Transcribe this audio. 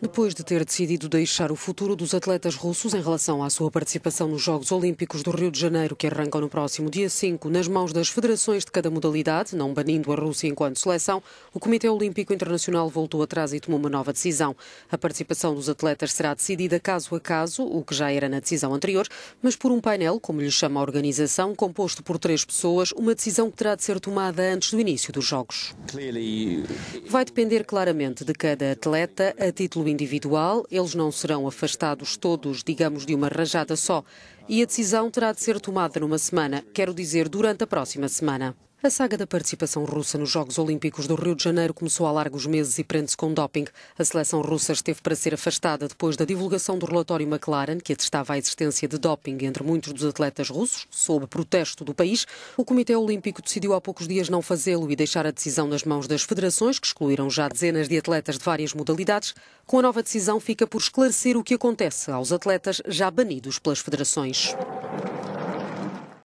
Depois de ter decidido deixar o futuro dos atletas russos em relação à sua participação nos Jogos Olímpicos do Rio de Janeiro, que arrancam no próximo dia 5, nas mãos das federações de cada modalidade, não banindo a Rússia enquanto seleção, o Comitê Olímpico Internacional voltou atrás e tomou uma nova decisão. A participação dos atletas será decidida caso a caso, o que já era na decisão anterior, mas por um painel, como lhe chama a organização, composto por três pessoas, uma decisão que terá de ser tomada antes do início dos Jogos. Vai depender claramente de cada atleta a título individual, eles não serão afastados todos, digamos, de uma rajada só. E a decisão terá de ser tomada numa semana, quero dizer, durante a próxima semana. A saga da participação russa nos Jogos Olímpicos do Rio de Janeiro começou há largos meses e prende-se com doping. A seleção russa esteve para ser afastada depois da divulgação do relatório McLaren, que atestava a existência de doping entre muitos dos atletas russos, sob protesto do país. O Comitê Olímpico decidiu há poucos dias não fazê-lo e deixar a decisão nas mãos das federações, que excluíram já dezenas de atletas de várias modalidades. Com a nova decisão, fica por esclarecer o que acontece aos atletas já banidos pelas federações.